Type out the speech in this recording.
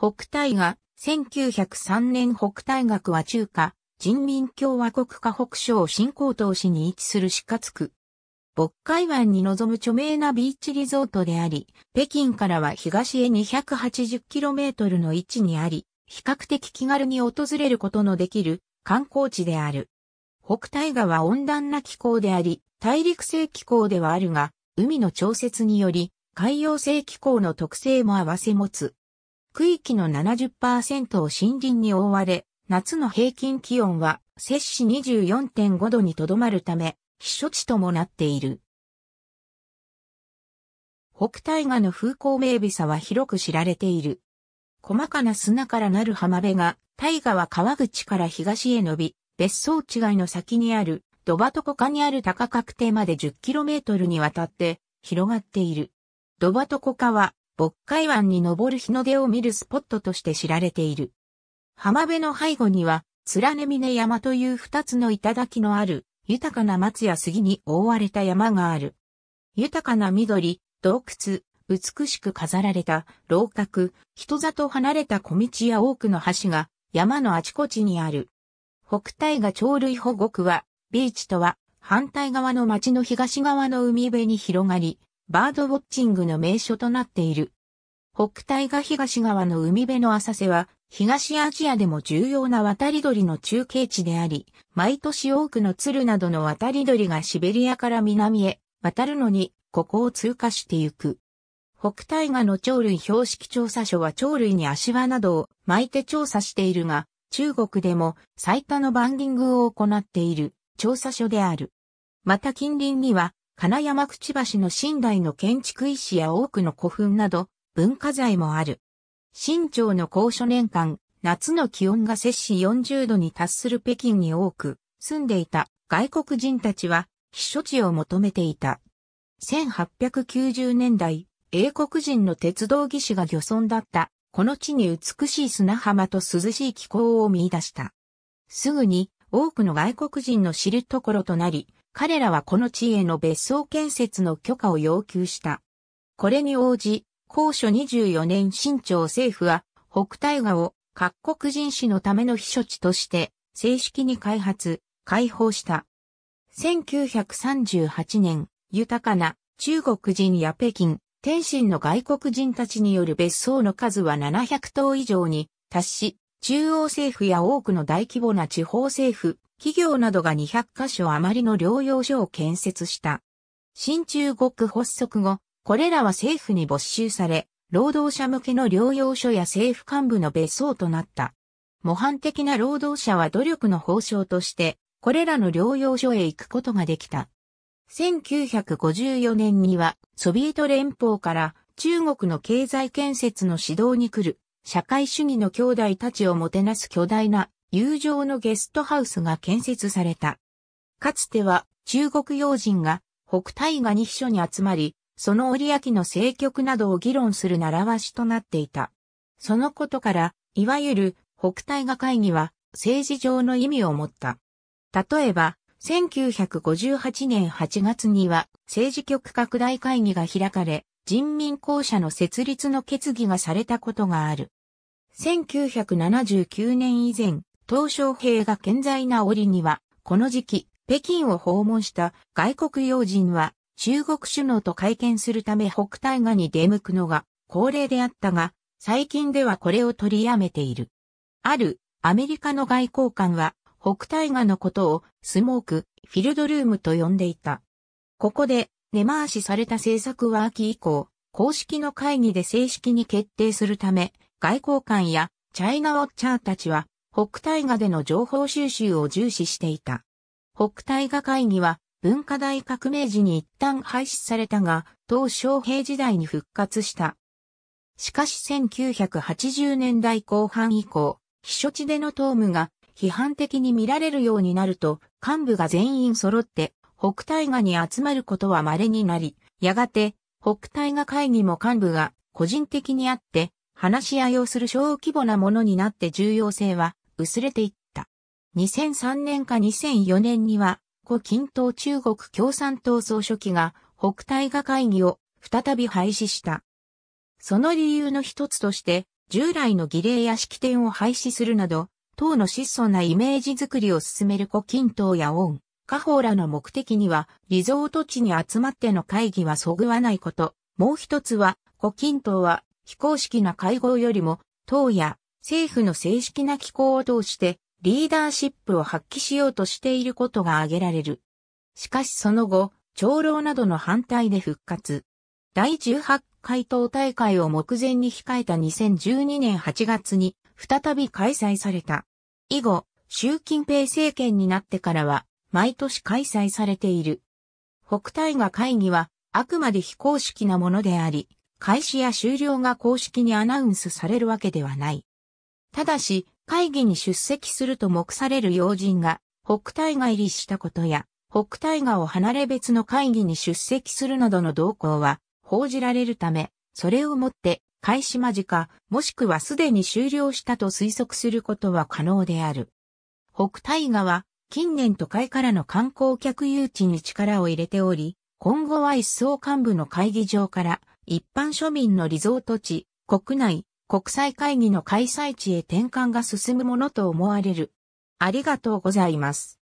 北大河、1903年北大学は中華、人民共和国河北省新高等市に位置する四角区。渤海湾に臨む著名なビーチリゾートであり、北京からは東へ 280km の位置にあり、比較的気軽に訪れることのできる観光地である。北大河は温暖な気候であり、大陸性気候ではあるが、海の調節により、海洋性気候の特性も合わせ持つ。区域の70%を森林に覆われ、夏の平均気温は摂氏24.5度にとどまるため、避暑地ともなっている。北大河の風光明媚さは広く知られている。細かな砂からなる浜辺が、大河は川口から東へ伸び、別荘地外の先にある、ドバトコカにある高角亭まで 10km にわたって広がっている。ドバトコカは渤海湾に登る日の出を見るスポットとして知られている。浜辺の背後には、連峰山という二つの頂のある、豊かな松や杉に覆われた山がある。豊かな緑、洞窟、美しく飾られた楼閣、人里離れた小道や多くの橋が山のあちこちにある。北大河鳥類保護区は、ビーチとは反対側の町の東側の海辺に広がり、バードウォッチングの名所となっている。北大河東側の海辺の浅瀬は、東アジアでも重要な渡り鳥の中継地であり、毎年多くの鶴などの渡り鳥がシベリアから南へ渡るのに、ここを通過してゆく。北大河の鳥類標識調査所は鳥類に足輪などを巻いて調査しているが、中国でも最多のバンディングを行っている調査所である。また近隣には金山口橋の新台の建築石や多くの古墳など文化財もある。新朝の高所年間、夏の気温が摂氏40度に達する北京に多く住んでいた外国人たちは避暑地を求めていた。1890年代、英国人の鉄道技師が漁村だったこの地に美しい砂浜と涼しい気候を見出した。すぐに多くの外国人の知るところとなり、彼らはこの地への別荘建設の許可を要求した。これに応じ、高所24年新朝政府は、北大河を各国人士のための避暑地として、正式に開発、開放した。1938年、豊かな中国人や北京、天津の外国人たちによる別荘の数は700棟以上に達し、中央政府や多くの大規模な地方政府、企業などが200カ所余りの療養所を建設した。新中国発足後、これらは政府に没収され、労働者向けの療養所や政府幹部の別荘となった。模範的な労働者は努力の報奨として、これらの療養所へ行くことができた。1954年には、ソビエト連邦から中国の経済建設の指導に来る、社会主義の兄弟たちをもてなす巨大な友情のゲストハウスが建設された。かつては中国要人が北大河に秘書に集まり、その折明の政局などを議論する習わしとなっていた。そのことから、いわゆる北大河会議は政治上の意味を持った。例えば、1958年8月には政治局拡大会議が開かれ、人民公社の設立の決議がされたことがある。1979年以前、鄧小平が健在な折には、この時期、北京を訪問した外国要人は中国首脳と会見するため北大河に出向くのが恒例であったが、最近ではこれを取りやめている。あるアメリカの外交官は北大河のことをスモーク、フィルドルームと呼んでいた。ここで根回しされた政策は秋以降、公式の会議で正式に決定するため、外交官やチャイナウォッチャーたちは北大河での情報収集を重視していた。北大河会議は文化大革命時に一旦廃止されたが、当昌平時代に復活した。しかし1980年代後半以降、避暑地での党務が批判的に見られるようになると、幹部が全員揃って北大河に集まることは稀になり、やがて北大河会議も幹部が個人的にあって話し合いをする小規模なものになって重要性は薄れていった。2003年か2004年には、古近東中国共産党総書記が北大河会議を再び廃止した。その理由の一つとして、従来の儀礼や式典を廃止するなど、党の質素なイメージづくりを進める古近東や恩、家宝らの目的には、リゾート地に集まっての会議はそぐわないこと。もう一つは、古近東は非公式な会合よりも、党や政府の正式な機構を通してリーダーシップを発揮しようとしていることが挙げられる。しかしその後、長老などの反対で復活。第18回党大会を目前に控えた2012年8月に再び開催された。以後、習近平政権になってからは毎年開催されている。北大河会議はあくまで非公式なものであり、開始や終了が公式にアナウンスされるわけではない。ただし、会議に出席すると目される要人が、北大河入りしたことや、北大河を離れ別の会議に出席するなどの動向は、報じられるため、それをもって、開始間近、もしくはすでに終了したと推測することは可能である。北大河は、近年都会からの観光客誘致に力を入れており、今後は一層幹部の会議場から、一般庶民のリゾート地、国内、国際会議の開催地へ転換が進むものと思われる。ありがとうございます。